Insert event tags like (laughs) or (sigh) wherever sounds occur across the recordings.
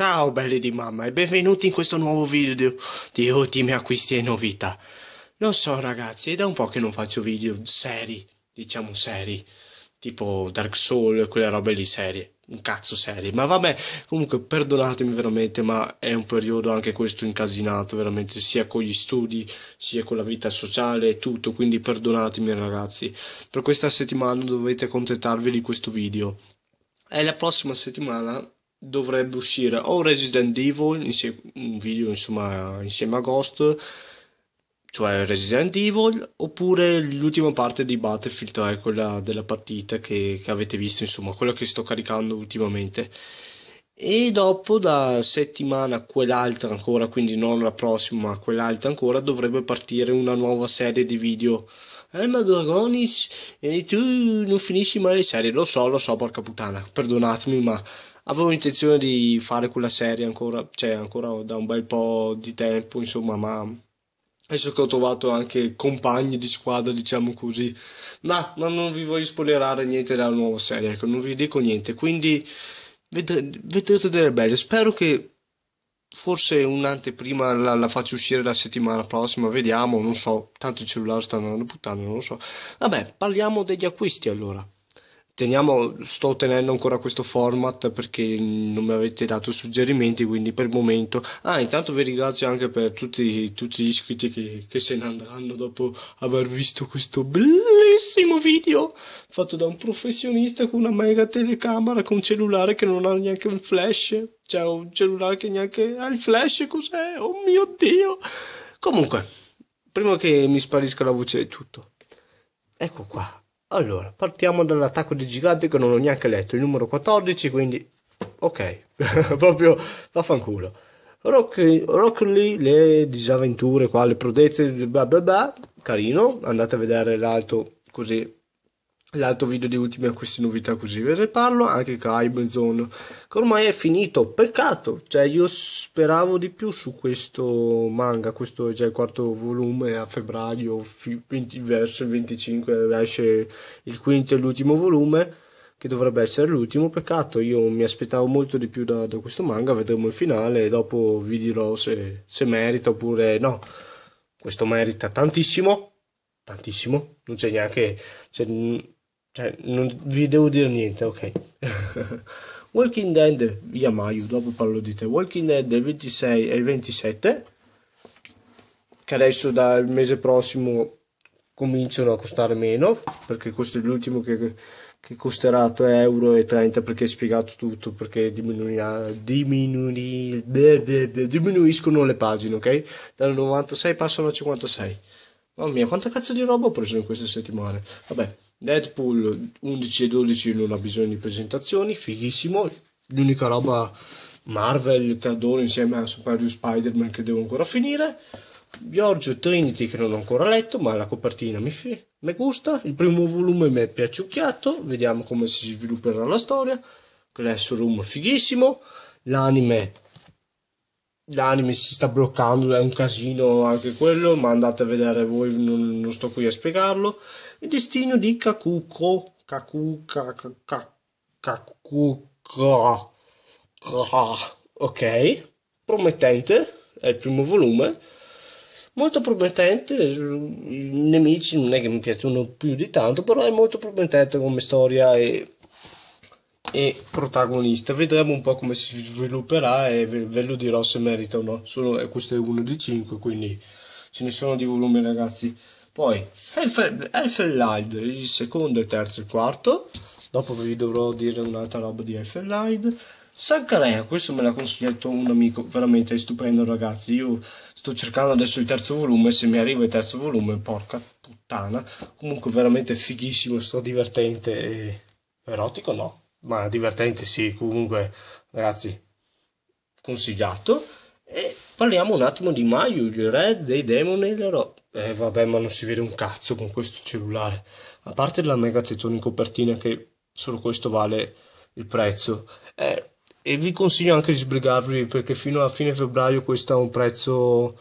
Ciao belli di mamma e benvenuti in questo nuovo video di ultimi acquisti e novità. Lo so ragazzi, è da un po' che non faccio video seri, diciamo seri, tipo Dark Souls e quelle robe lì serie, un cazzo serie. Ma vabbè, comunque perdonatemi veramente, ma è un periodo anche questo incasinato, veramente, sia con gli studi, sia con la vita sociale e tutto, quindi perdonatemi ragazzi. Per questa settimana dovete accontentarvi di questo video. E la prossima settimana dovrebbe uscire o Resident Evil, insieme, un video insomma insieme a Ghost, cioè Resident Evil, oppure l'ultima parte di Battlefield 3, eh, quella della partita che, che avete visto, insomma quella che sto caricando ultimamente. E dopo da settimana quell'altra ancora, quindi non la prossima, ma quell'altra ancora, dovrebbe partire una nuova serie di video. Eh ma Dragonis, e tu non finisci mai le serie, lo so, lo so, porca puttana, perdonatemi, ma avevo intenzione di fare quella serie ancora, cioè ancora da un bel po' di tempo, insomma, ma adesso che ho trovato anche compagni di squadra, diciamo così, ma, ma non vi voglio spoilerare niente della nuova serie, ecco, non vi dico niente, quindi vedrete delle belle, spero che forse un'anteprima la, la, faccio uscire la settimana prossima, vediamo, non so, tanto il cellulare sta andando puttana, non lo so. Vabbè, parliamo degli acquisti allora teniamo, sto tenendo ancora questo format perché non mi avete dato suggerimenti, quindi per il momento... Ah, intanto vi ringrazio anche per tutti, tutti gli iscritti che, che se ne andranno dopo aver visto questo bellissimo video fatto da un professionista con una mega telecamera, con un cellulare che non ha neanche un flash, cioè un cellulare che neanche ha il flash, cos'è? Oh mio Dio! Comunque, prima che mi sparisca la voce di tutto, ecco qua allora, partiamo dall'attacco di gigante che non ho neanche letto, il numero 14, quindi ok, (laughs) proprio vaffanculo. Rock, Rock Lee, le disavventure qua, le prodezze, bla bla bla, carino, andate a vedere l'alto così l'altro video di ultime a queste novità così ve ne parlo anche Kyberzone che ormai è finito peccato cioè io speravo di più su questo manga questo è già il quarto volume a febbraio fi- 20, verso il 25 esce il quinto e l'ultimo volume che dovrebbe essere l'ultimo peccato io mi aspettavo molto di più da, da questo manga vedremo il finale e dopo vi dirò se, se merita oppure no questo merita tantissimo tantissimo non c'è neanche c'è, cioè non vi devo dire niente ok (laughs) Walking Dead via Maio dopo parlo di te Walking Dead il 26 e il 27 che adesso dal mese prossimo cominciano a costare meno perché questo è l'ultimo che, che costerà 3,30 euro perché è spiegato tutto perché diminuirà, diminuirà bleh bleh bleh, diminuiscono le pagine ok dal 96 passano a 56 mamma mia quanta cazzo di roba ho preso in queste settimane vabbè Deadpool 11 e 12 non ha bisogno di presentazioni, fighissimo. L'unica roba Marvel che adoro insieme a Superior Spider-Man che devo ancora finire. Giorgio Trinity che non ho ancora letto, ma la copertina mi, fi- mi gusta. Il primo volume mi è piaciucchiato, vediamo come si svilupperà la storia. Classroom fighissimo. L'anime l'anime si sta bloccando, è un casino anche quello, ma andate a vedere voi, non, non sto qui a spiegarlo il destino di Kakuko. Kakuka, Kakuka. Ok, promettente, è il primo volume. Molto promettente, i nemici non è che mi piacciono più di tanto, però è molto promettente come storia e e protagonista. Vedremo un po' come si svilupperà e ve, lo dirò se merita o no. Sono, questo è uno di cinque, quindi ce ne sono di volumi, ragazzi. Poi Elfenlied, il secondo, il terzo e il quarto. Dopo vi dovrò dire un'altra roba di Elfenlied. Sacrea, questo me l'ha consigliato un amico, veramente stupendo ragazzi. Io sto cercando adesso il terzo volume, se mi arriva il terzo volume, porca puttana. Comunque veramente fighissimo, sto divertente e... erotico no, ma divertente sì, comunque ragazzi consigliato. Parliamo un attimo di Mayu, il re dei demoni dell'Europa. Eh vabbè, ma non si vede un cazzo con questo cellulare. A parte la mega tetona copertina che solo questo vale il prezzo. Eh, e vi consiglio anche di sbrigarvi perché fino a fine febbraio questo ha un prezzo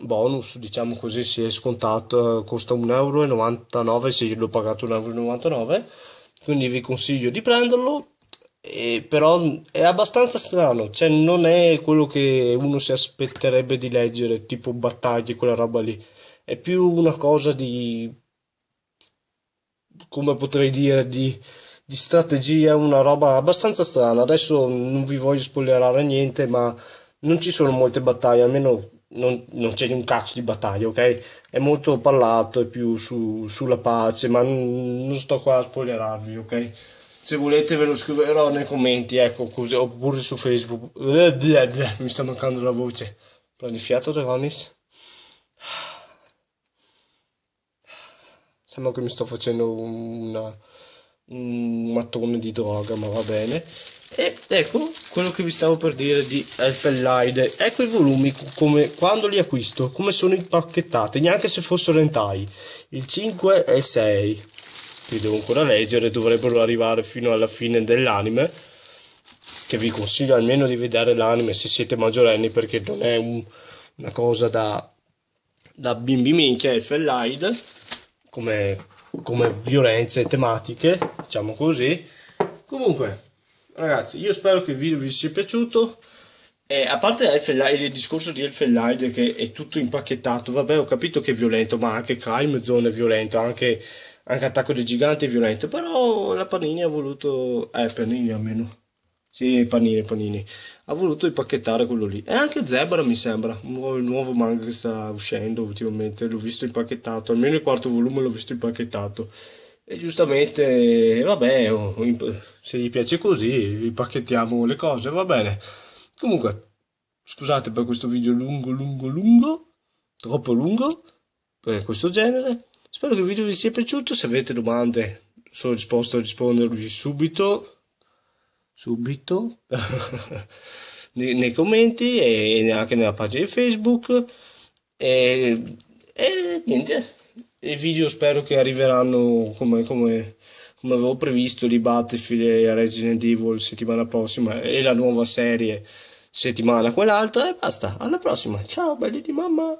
bonus, diciamo così, si è scontato, costa 1,99 euro se l'ho pagato 1,99 euro, quindi vi consiglio di prenderlo e però è abbastanza strano, cioè non è quello che uno si aspetterebbe di leggere, tipo battaglie, quella roba lì. È più una cosa di come potrei dire di, di strategia, una roba abbastanza strana. Adesso non vi voglio spoilerare niente, ma non ci sono molte battaglie, almeno non, non c'è un cazzo di battaglia, ok? È molto parlato, è più su, sulla pace, ma non, non sto qua a spoilerarvi, ok? se volete ve lo scriverò nei commenti, ecco, così, oppure su Facebook. Eh, mi sta mancando la voce. Prendi fiato, Tegonis. Sembra che mi sto facendo una, un mattone di droga, ma va bene. E ecco quello che vi stavo per dire di Elfenlide. Ecco i volumi, come, quando li acquisto, come sono impacchettati, neanche se fossero hentai. Il 5 e il 6 li devo ancora leggere, dovrebbero arrivare fino alla fine dell'anime, che vi consiglio almeno di vedere l'anime se siete maggiorenni, perché non è un, una cosa da, da bimbi minchia, è fellaid, come, come violenze tematiche, diciamo così. Comunque, ragazzi, io spero che il video vi sia piaciuto. e a parte Elfenlight, il discorso di Elfenlight che è tutto impacchettato, vabbè ho capito che è violento, ma anche Crime Zone è violento, anche anche Attacco dei gigante è violento, però la Panini ha voluto, eh Panini almeno, sì Panini, Panini, ha voluto impacchettare quello lì, e anche Zebra mi sembra, il nuovo, nuovo manga che sta uscendo ultimamente, l'ho visto impacchettato, almeno il quarto volume l'ho visto impacchettato, e giustamente, vabbè, se gli piace così, impacchettiamo le cose, va bene, comunque, scusate per questo video lungo, lungo, lungo, troppo lungo, per questo genere, Spero che il video vi sia piaciuto, se avete domande sono disposto a rispondervi subito, subito, (laughs) nei, commenti e anche nella pagina di Facebook. E, e niente, i video spero che arriveranno come, come, come avevo previsto di Battlefield e Resident Evil settimana prossima e la nuova serie settimana quell'altra e basta, alla prossima, ciao belli di mamma!